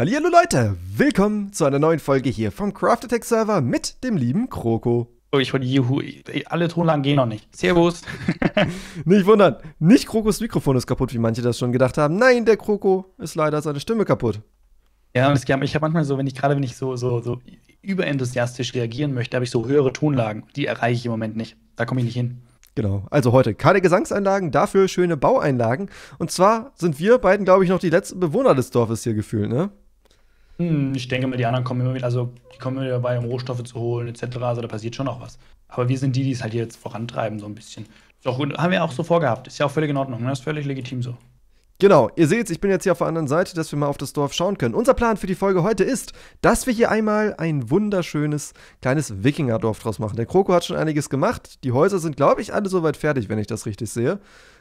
Hallihallo Leute, willkommen zu einer neuen Folge hier vom Craft Attack Server mit dem lieben Kroko. Oh, ich wollte Juhu, alle Tonlagen gehen noch nicht. Servus. nicht wundern, nicht Krokos Mikrofon ist kaputt, wie manche das schon gedacht haben. Nein, der Kroko ist leider seine Stimme kaputt. Ja, ich habe manchmal so, wenn ich gerade wenn ich so, so, so überenthusiastisch reagieren möchte, habe ich so höhere Tonlagen. Die erreiche ich im Moment nicht. Da komme ich nicht hin. Genau. Also heute keine Gesangseinlagen, dafür schöne Baueinlagen. Und zwar sind wir beiden, glaube ich, noch die letzten Bewohner des Dorfes hier gefühlt, ne? Hm, ich denke mal, die anderen kommen immer wieder, also die kommen immer wieder dabei, um Rohstoffe zu holen, etc. Also da passiert schon auch was. Aber wir sind die, die es halt jetzt vorantreiben, so ein bisschen. Doch, haben wir auch so vorgehabt. Ist ja auch völlig in Ordnung, ne? Ist völlig legitim so. Genau, ihr seht, ich bin jetzt hier auf der anderen Seite, dass wir mal auf das Dorf schauen können. Unser Plan für die Folge heute ist, dass wir hier einmal ein wunderschönes kleines Wikingerdorf draus machen. Der Kroko hat schon einiges gemacht. Die Häuser sind, glaube ich, alle soweit fertig, wenn ich das richtig sehe.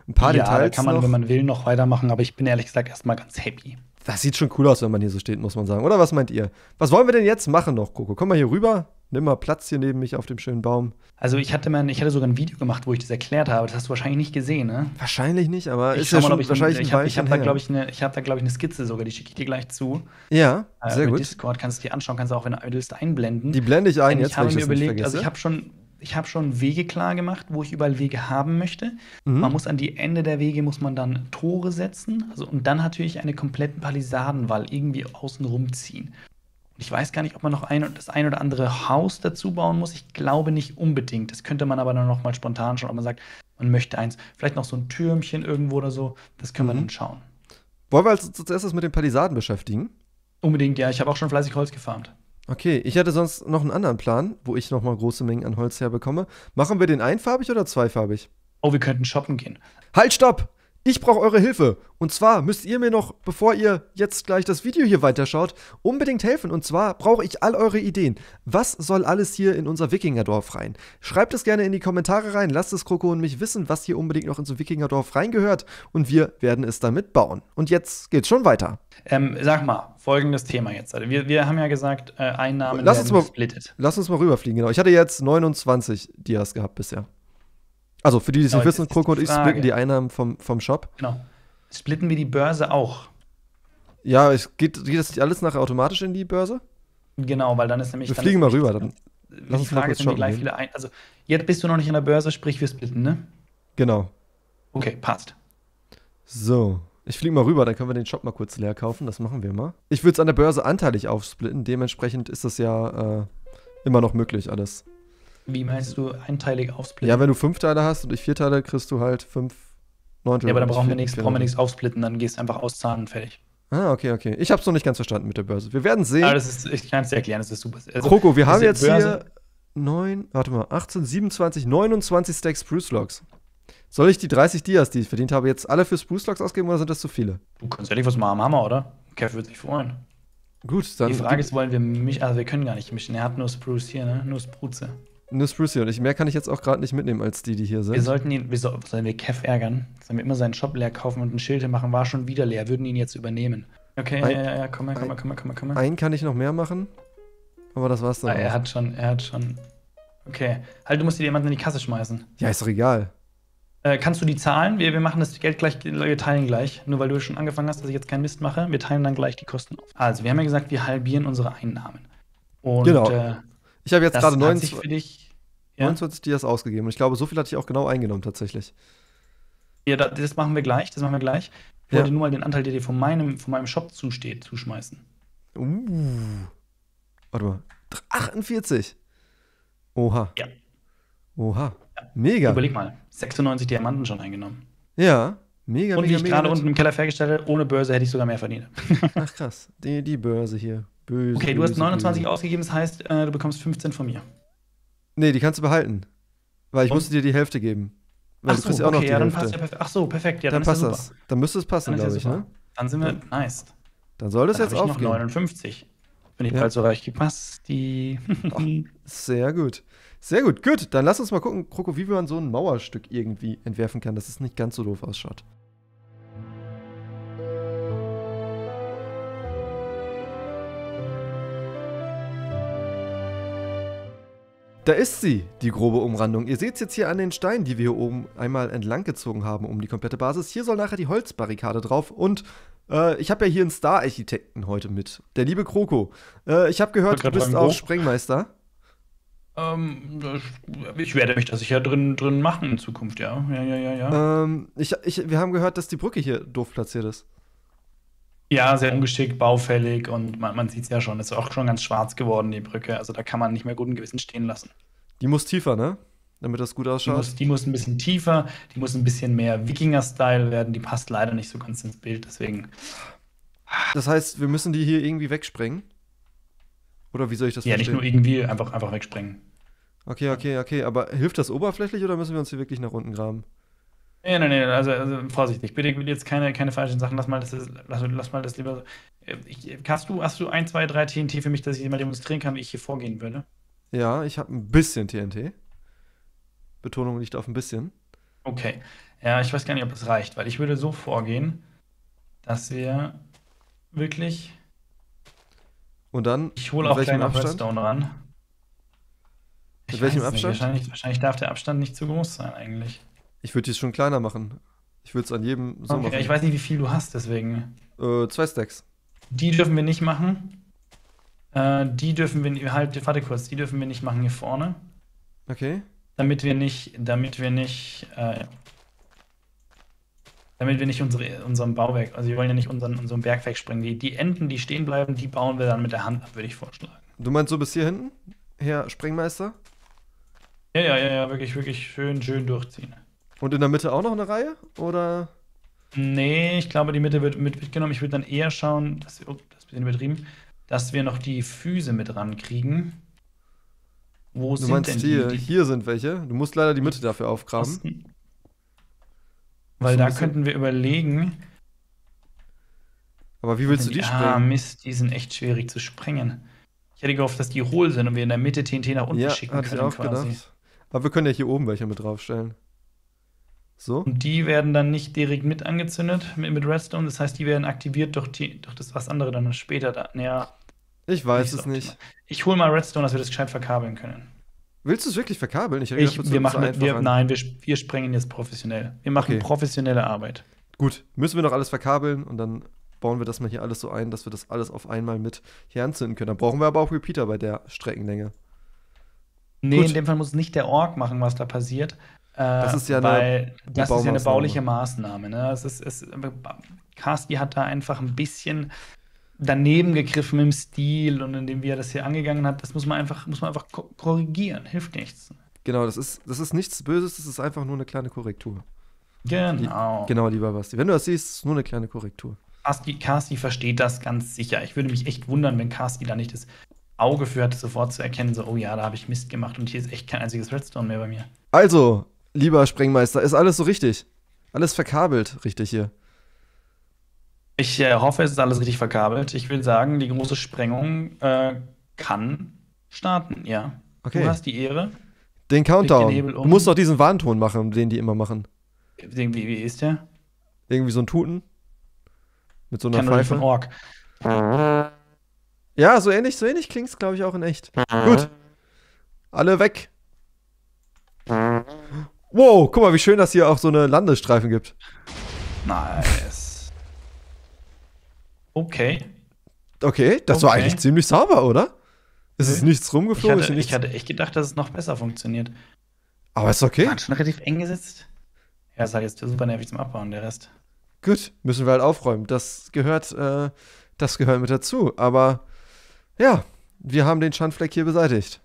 Ein paar ja, Details. Ja, kann man, noch. wenn man will, noch weitermachen, aber ich bin ehrlich gesagt erstmal ganz happy. Das sieht schon cool aus, wenn man hier so steht, muss man sagen. Oder was meint ihr? Was wollen wir denn jetzt machen noch, Coco? Komm mal hier rüber. Nimm mal Platz hier neben mich auf dem schönen Baum. Also ich hatte, mein, ich hatte sogar ein Video gemacht, wo ich das erklärt habe. Das hast du wahrscheinlich nicht gesehen, ne? Wahrscheinlich nicht, aber ich ist ja mal, schon ich wahrscheinlich ein, ich habe ich hab da, glaube ich, eine, ich habe da Skizze sogar. Die schicke ich dir gleich zu. Ja, äh, sehr äh, gut. Discord kannst du dir anschauen, kannst du auch, wenn du willst, einblenden. Die blende ich ein Denn jetzt, ich habe mir überlegt, also ich habe schon ich habe schon Wege klar gemacht, wo ich überall Wege haben möchte. Mhm. Man muss an die Ende der Wege muss man dann Tore setzen also, und dann natürlich einen kompletten Palisadenwall irgendwie außen rumziehen. Und ich weiß gar nicht, ob man noch ein, das ein oder andere Haus dazu bauen muss. Ich glaube nicht unbedingt. Das könnte man aber dann nochmal spontan schauen, ob man sagt, man möchte eins. Vielleicht noch so ein Türmchen irgendwo oder so. Das können mhm. wir dann schauen. Wollen wir also uns zuerst mit den Palisaden beschäftigen? Unbedingt, ja. Ich habe auch schon fleißig Holz gefarmt. Okay, ich hätte sonst noch einen anderen Plan, wo ich nochmal große Mengen an Holz herbekomme. Machen wir den einfarbig oder zweifarbig? Oh, wir könnten shoppen gehen. Halt, stopp! Ich brauche eure Hilfe. Und zwar müsst ihr mir noch, bevor ihr jetzt gleich das Video hier weiterschaut, unbedingt helfen. Und zwar brauche ich all eure Ideen. Was soll alles hier in unser Wikingerdorf rein? Schreibt es gerne in die Kommentare rein. Lasst es Kroko und mich wissen, was hier unbedingt noch ins Wikingerdorf reingehört. Und wir werden es damit bauen. Und jetzt geht's schon weiter. Ähm, sag mal, folgendes Thema jetzt. Also wir, wir haben ja gesagt, äh, Einnahmen lass werden uns mal, gesplittet. Lass uns mal rüberfliegen, genau. Ich hatte jetzt 29 Dias gehabt bisher. Also für die, die es nicht wissen, Coco und ich splitten die Einnahmen vom, vom Shop. Genau. Splitten wir die Börse auch? Ja, es geht, geht das alles nachher automatisch in die Börse? Genau, weil dann ist nämlich. Wir fliegen mal rüber, dann. Lass uns Frage, mal gleich wieder ein. Also, jetzt bist du noch nicht in der Börse, sprich, wir splitten, ne? Genau. Okay, passt. So. Ich fliege mal rüber, dann können wir den Shop mal kurz leer kaufen. Das machen wir mal. Ich würde es an der Börse anteilig aufsplitten. Dementsprechend ist das ja äh, immer noch möglich, alles. Wie meinst du einteilig aufsplitten? Ja, wenn du fünf Teile hast und ich vier Teile, kriegst du halt fünf Neuntel. Ja, aber dann brauchen wir nichts, brauchen wir nichts aufsplitten, dann gehst du einfach auszahlen und fertig. Ah, okay, okay. Ich hab's noch nicht ganz verstanden mit der Börse. Wir werden sehen. Aber das ist, ich kann es dir erklären, das ist super. Also, Kroko, wir haben jetzt Börse. hier 9, warte mal, 18, 27, 29 Stacks Spruce Logs. Soll ich die 30 Dias, die ich verdient habe, jetzt alle für Spruce Logs ausgeben oder sind das zu viele? Du kannst ehrlich was machen am Hammer, oder? Kev wird sich freuen. Gut, dann. Die Frage ist, wollen wir mich, also wir können gar nicht mischen. Er hat nur Spruce hier, ne? Nur Spruce. Nur Sprucey und ich. Mehr kann ich jetzt auch gerade nicht mitnehmen, als die, die hier sind. Wir sollten ihn, wir so, sollen wir Kev ärgern? Sollen wir immer seinen Shop leer kaufen und ein Schild machen, war schon wieder leer, würden ihn jetzt übernehmen. Okay, ein, ja, ja, ja, komm mal, komm mal, komm mal, komm mal, komm mal. Einen kann ich noch mehr machen, aber das war's dann. Ah, er hat schon, er hat schon. Okay. Halt, du musst dir jemanden in die Kasse schmeißen. Ja, ist doch egal. Äh, kannst du die zahlen? Wir, wir machen das Geld gleich, wir teilen gleich. Nur weil du schon angefangen hast, dass ich jetzt keinen Mist mache, wir teilen dann gleich die Kosten auf. Also, wir haben ja gesagt, wir halbieren unsere Einnahmen. Und, genau. Äh, ich habe jetzt gerade 29, Ja. 29 Dias ausgegeben. Und ich glaube, so viel hatte ich auch genau eingenommen tatsächlich. Ja, das machen wir gleich, das machen wir gleich. Ich ja. wollte nur mal den Anteil, der dir von meinem, von meinem Shop zusteht, zuschmeißen. Uh. Warte mal. 48. Oha. Ja. Oha. Ja. Mega. Überleg mal, 96 Diamanten schon eingenommen. Ja, mega. Und mega, wie ich gerade unten im Keller hergestellt ohne Börse hätte ich sogar mehr verdient. Ach krass, die, die Börse hier. Böse. Okay, du hast 29 böse. ausgegeben, das heißt, äh, du bekommst 15 von mir. Nee, die kannst du behalten. Weil ich Und? musste dir die Hälfte geben. Weil Ach so, okay, ja, dann Hälfte. passt ja perfekt. Ach so, perfekt, ja, dann, dann passt ja das. Dann müsste es passen, glaube ich, ne? Dann sind wir nice. Dann soll das dann jetzt ich noch 59. Bin ich ja. bald so reich gepasst. Die. Ach, sehr gut. Sehr gut, gut. Dann lass uns mal gucken, Kroko, wie man so ein Mauerstück irgendwie entwerfen kann, dass es nicht ganz so doof ausschaut. Da ist sie, die grobe Umrandung. Ihr seht es jetzt hier an den Steinen, die wir hier oben einmal entlang gezogen haben, um die komplette Basis. Hier soll nachher die Holzbarrikade drauf und äh, ich habe ja hier einen Star-Architekten heute mit. Der liebe Kroko. Äh, ich habe gehört, du bist auch Sprengmeister. Ähm, ich werde mich da sicher drin, drin machen in Zukunft, ja. Ja, ja, ja, ja. Ähm, ich, ich, wir haben gehört, dass die Brücke hier doof platziert ist. Ja, sehr ungeschickt, baufällig und man, man sieht es ja schon, es ist auch schon ganz schwarz geworden, die Brücke. Also da kann man nicht mehr guten Gewissen stehen lassen. Die muss tiefer, ne? Damit das gut ausschaut. Die muss, die muss ein bisschen tiefer, die muss ein bisschen mehr Wikinger-Style werden, die passt leider nicht so ganz ins Bild, deswegen. Das heißt, wir müssen die hier irgendwie wegsprengen? Oder wie soll ich das ja, verstehen? Ja, nicht nur irgendwie, einfach, einfach wegsprengen. Okay, okay, okay. Aber hilft das oberflächlich oder müssen wir uns hier wirklich nach unten graben? Nee, nee, nee, also, also vorsichtig. Bitte jetzt keine, keine falschen Sachen. Lass mal das, lass, lass mal das lieber so. Ich, hast, du, hast du ein, zwei, drei TNT für mich, dass ich mal demonstrieren kann, wie ich hier vorgehen würde? Ja, ich habe ein bisschen TNT. Betonung liegt auf ein bisschen. Okay. Ja, ich weiß gar nicht, ob es reicht, weil ich würde so vorgehen, dass wir wirklich. Und dann. Ich hole auch kleinen Redstone ran. Mit welchem Abstand? Wahrscheinlich, wahrscheinlich darf der Abstand nicht zu groß sein, eigentlich. Ich würde die schon kleiner machen. Ich würde es an jedem so okay, machen. Ich weiß nicht, wie viel du hast, deswegen. Äh, zwei Stacks. Die dürfen wir nicht machen. Äh, die dürfen wir halt, warte kurz, die dürfen wir nicht machen hier vorne. Okay. Damit wir nicht, damit wir nicht, äh, damit wir nicht unsere, unserem Bauwerk, also wir wollen ja nicht unseren, unserem Berg wegspringen. Die, die Enden, die stehen bleiben, die bauen wir dann mit der Hand ab, würde ich vorschlagen. Du meinst so bis hier hinten, Herr Sprengmeister? Ja, ja, ja, ja, wirklich, wirklich schön, schön durchziehen. Und in der Mitte auch noch eine Reihe? Oder? Nee, ich glaube, die Mitte wird mitgenommen. Ich würde dann eher schauen, dass wir, oh, das ist ein bisschen übertrieben, dass wir noch die Füße mit rankriegen. Wo du sind meinst denn hier, die, äh, die? Hier sind welche. Du musst leider die Mitte dafür aufgraben. Weil da könnten wir überlegen. Aber wie willst du die, die sprengen? Ah, Mist, die sind echt schwierig zu sprengen. Ich hätte gehofft, dass die hohl sind und wir in der Mitte TNT nach unten ja, schicken können. Ich auch quasi. Gedacht. Aber wir können ja hier oben welche mit draufstellen. So. Und die werden dann nicht direkt mit angezündet mit, mit Redstone. Das heißt, die werden aktiviert durch, die, durch das, was andere dann später da. Naja. Ich weiß nicht es nicht. Ich hole mal Redstone, dass wir das gescheit verkabeln können. Willst du es wirklich verkabeln? Ich, ich wir machen so wir, Nein, wir, wir sprengen jetzt professionell. Wir machen okay. professionelle Arbeit. Gut, müssen wir noch alles verkabeln und dann bauen wir das mal hier alles so ein, dass wir das alles auf einmal mit hier anzünden können. Dann brauchen wir aber auch Repeater bei der Streckenlänge. Nee, Gut. in dem Fall muss nicht der Org machen, was da passiert, das ist ja eine, das ist ja eine bauliche Maßnahme. Ne? Es ist, es, Casti hat da einfach ein bisschen daneben gegriffen im Stil und in dem, wie er das hier angegangen hat. Das muss man einfach, muss man einfach korrigieren. Hilft nichts. Genau, das ist, das ist nichts Böses, das ist einfach nur eine kleine Korrektur. Genau. genau. Die, genau, lieber Basti. Wenn du das siehst, ist es nur eine kleine Korrektur. Casti, versteht das ganz sicher. Ich würde mich echt wundern, wenn Casti da nicht das Auge für hat, sofort zu erkennen, so, oh ja, da habe ich Mist gemacht und hier ist echt kein einziges Redstone mehr bei mir. Also, Lieber Sprengmeister, ist alles so richtig. Alles verkabelt, richtig hier. Ich äh, hoffe, es ist alles richtig verkabelt. Ich will sagen, die große Sprengung äh, kann starten, ja. Okay. Du hast die Ehre. Den Countdown. Den um. Du musst doch diesen Warnton machen, den die immer machen. Den, wie, ist der? Irgendwie so ein Tuten. Mit so einer Pfeife. Von Ork. Ja, so ähnlich, so ähnlich klingt's, glaube ich, auch in echt. Gut. Alle weg. Wow, guck mal, wie schön, dass hier auch so eine Landestreifen gibt. Nice. Okay. Okay, das okay. war eigentlich ziemlich sauber, oder? Es ist nichts rumgeflogen. Ich hatte, nichts... ich hatte echt gedacht, dass es noch besser funktioniert. Aber ist okay. Hat schon relativ eng gesetzt. Ja, ist halt jetzt super nervig zum Abbauen, der Rest. Gut, müssen wir halt aufräumen. Das gehört, äh, das gehört mit dazu. Aber ja, wir haben den Schandfleck hier beseitigt.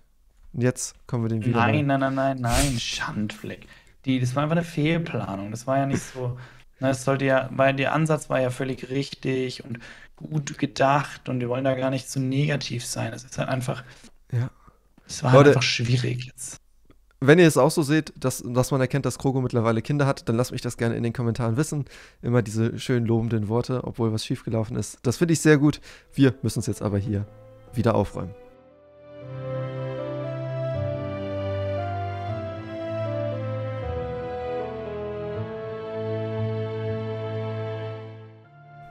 Und jetzt kommen wir den wieder. Nein, nein, nein, nein, nein, Schandfleck. Die, das war einfach eine Fehlplanung. Das war ja nicht so. Na, ne, es sollte ja, weil der Ansatz war ja völlig richtig und gut gedacht und wir wollen da gar nicht so negativ sein. Es ist halt einfach. Ja. Es war halt Leute, halt einfach schwierig jetzt. Wenn ihr es auch so seht, dass, dass man erkennt, dass Krogo mittlerweile Kinder hat, dann lasst mich das gerne in den Kommentaren wissen. Immer diese schönen lobenden Worte, obwohl was schiefgelaufen ist. Das finde ich sehr gut. Wir müssen es jetzt aber hier wieder aufräumen.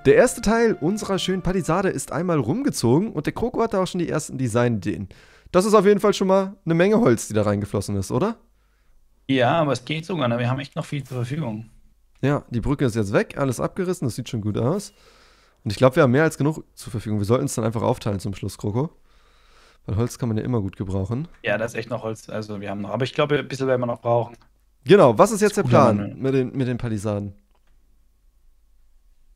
Der erste Teil unserer schönen Palisade ist einmal rumgezogen und der Kroko hatte auch schon die ersten Designideen. Das ist auf jeden Fall schon mal eine Menge Holz, die da reingeflossen ist, oder? Ja, aber es geht sogar. Ne? Wir haben echt noch viel zur Verfügung. Ja, die Brücke ist jetzt weg, alles abgerissen, das sieht schon gut aus. Und ich glaube, wir haben mehr als genug zur Verfügung. Wir sollten es dann einfach aufteilen zum Schluss, Kroko. Weil Holz kann man ja immer gut gebrauchen. Ja, da ist echt noch Holz. Also wir haben noch. Aber ich glaube, ein bisschen werden wir noch brauchen. Genau, was ist jetzt ist der Plan mit den, mit den Palisaden?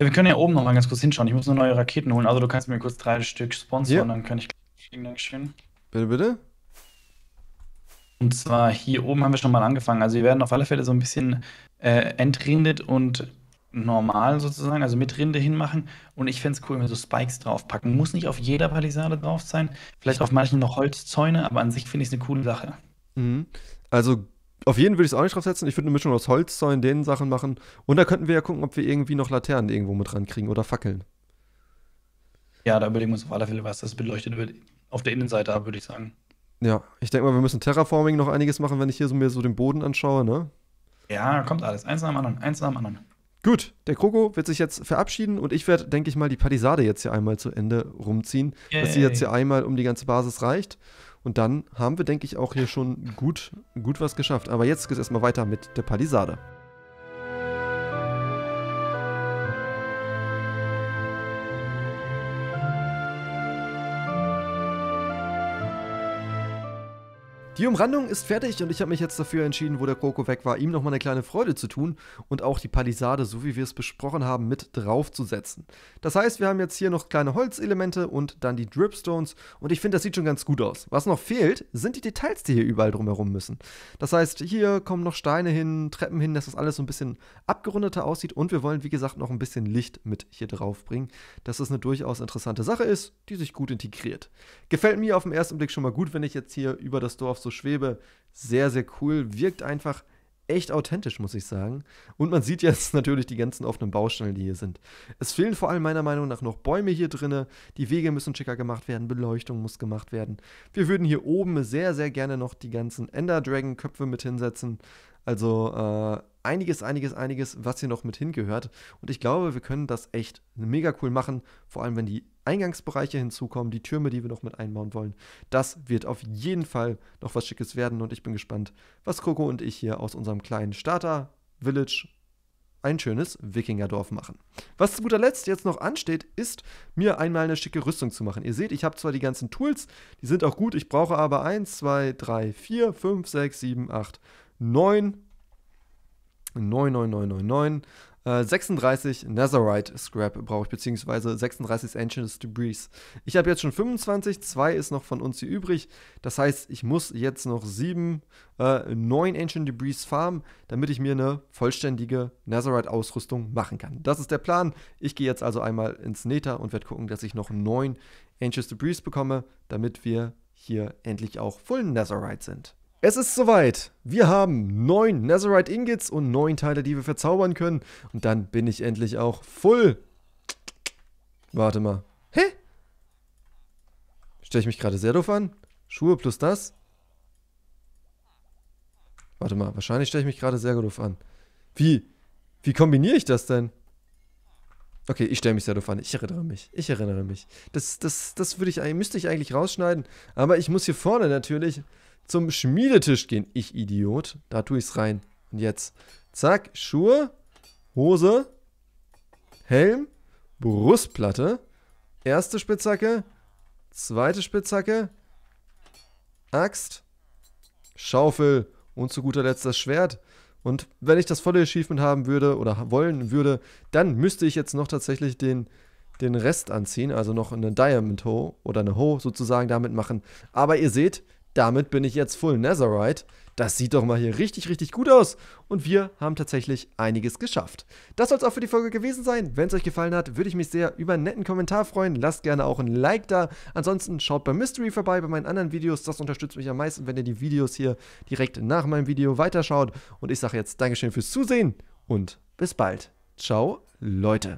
wir können ja oben nochmal ganz kurz hinschauen. Ich muss nur neue Raketen holen. Also du kannst mir kurz drei Stück sponsern, ja. dann kann ich fliegen. Dankeschön. Bitte, bitte? Und zwar hier oben haben wir schon mal angefangen. Also wir werden auf alle Fälle so ein bisschen äh, entrindet und normal sozusagen, also mit Rinde hinmachen. Und ich fände es cool, wenn wir so Spikes draufpacken. Muss nicht auf jeder Palisade drauf sein, vielleicht auf manchen noch Holzzäune, aber an sich finde ich es eine coole Sache. Mhm. Also auf jeden würde ich es auch nicht draufsetzen. Ich würde eine Mischung aus Holz, Holzzäunen, den Sachen machen. Und da könnten wir ja gucken, ob wir irgendwie noch Laternen irgendwo mit rankriegen oder Fackeln. Ja, da überlegen wir uns auf alle Fälle, was das beleuchtet wird. Auf der Innenseite, würde ich sagen. Ja, ich denke mal, wir müssen Terraforming noch einiges machen, wenn ich hier so mir so den Boden anschaue, ne? Ja, kommt alles. Eins nach dem anderen, eins nach dem anderen. Gut, der Kroko wird sich jetzt verabschieden und ich werde, denke ich mal, die Palisade jetzt hier einmal zu Ende rumziehen, Yay. dass sie jetzt hier einmal um die ganze Basis reicht. Und dann haben wir, denke ich, auch hier schon gut, gut was geschafft. Aber jetzt geht es erstmal weiter mit der Palisade. Die Umrandung ist fertig und ich habe mich jetzt dafür entschieden, wo der Kroko weg war, ihm nochmal eine kleine Freude zu tun und auch die Palisade, so wie wir es besprochen haben, mit draufzusetzen. Das heißt, wir haben jetzt hier noch kleine Holzelemente und dann die Dripstones und ich finde, das sieht schon ganz gut aus. Was noch fehlt, sind die Details, die hier überall drumherum müssen. Das heißt, hier kommen noch Steine hin, Treppen hin, dass das alles so ein bisschen abgerundeter aussieht und wir wollen, wie gesagt, noch ein bisschen Licht mit hier drauf bringen, dass es eine durchaus interessante Sache ist, die sich gut integriert. Gefällt mir auf den ersten Blick schon mal gut, wenn ich jetzt hier über das Dorf so so schwebe. Sehr, sehr cool. Wirkt einfach echt authentisch, muss ich sagen. Und man sieht jetzt natürlich die ganzen offenen Baustellen, die hier sind. Es fehlen vor allem meiner Meinung nach noch Bäume hier drinne. Die Wege müssen schicker gemacht werden, Beleuchtung muss gemacht werden. Wir würden hier oben sehr, sehr gerne noch die ganzen Ender Dragon Köpfe mit hinsetzen. Also äh, einiges, einiges, einiges, was hier noch mit hingehört. Und ich glaube, wir können das echt mega cool machen. Vor allem, wenn die Eingangsbereiche hinzukommen, die Türme, die wir noch mit einbauen wollen. Das wird auf jeden Fall noch was Schickes werden. Und ich bin gespannt, was Coco und ich hier aus unserem kleinen Starter-Village ein schönes Wikingerdorf machen. Was zu guter Letzt jetzt noch ansteht, ist, mir einmal eine schicke Rüstung zu machen. Ihr seht, ich habe zwar die ganzen Tools, die sind auch gut, ich brauche aber 1, 2, 3, 4, 5, 6, 7, 8, 9, 9, 9, 9, 9 äh, 36 Netherite Scrap brauche ich, beziehungsweise 36 Ancient Debris. Ich habe jetzt schon 25, 2 ist noch von uns hier übrig. Das heißt, ich muss jetzt noch 7, äh, 9 Ancient Debris farmen, damit ich mir eine vollständige Netherite Ausrüstung machen kann. Das ist der Plan. Ich gehe jetzt also einmal ins Nether und werde gucken, dass ich noch 9 Ancient Debris bekomme, damit wir hier endlich auch Full Netherite sind. Es ist soweit. Wir haben neun Netherite Ingots und neun Teile, die wir verzaubern können. Und dann bin ich endlich auch voll. Warte mal. Hä? Stelle ich mich gerade sehr doof an? Schuhe plus das? Warte mal, wahrscheinlich stelle ich mich gerade sehr doof an. Wie? Wie kombiniere ich das denn? Okay, ich stelle mich sehr doof an. Ich erinnere mich. Ich erinnere mich. Das, das, das würde ich, müsste ich eigentlich rausschneiden. Aber ich muss hier vorne natürlich zum Schmiedetisch gehen. Ich Idiot. Da tue ich es rein. Und jetzt. Zack. Schuhe. Hose. Helm. Brustplatte. Erste Spitzhacke. Zweite Spitzhacke. Axt. Schaufel. Und zu guter Letzt das Schwert. Und wenn ich das volle Achievement haben würde oder wollen würde, dann müsste ich jetzt noch tatsächlich den, den Rest anziehen, also noch eine Diamond Hoe oder eine Hoe sozusagen damit machen. Aber ihr seht, damit bin ich jetzt Full Netherite. Das sieht doch mal hier richtig, richtig gut aus. Und wir haben tatsächlich einiges geschafft. Das soll es auch für die Folge gewesen sein. Wenn es euch gefallen hat, würde ich mich sehr über einen netten Kommentar freuen. Lasst gerne auch ein Like da. Ansonsten schaut bei Mystery vorbei, bei meinen anderen Videos. Das unterstützt mich am meisten, wenn ihr die Videos hier direkt nach meinem Video weiterschaut. Und ich sage jetzt Dankeschön fürs Zusehen und bis bald. Ciao, Leute.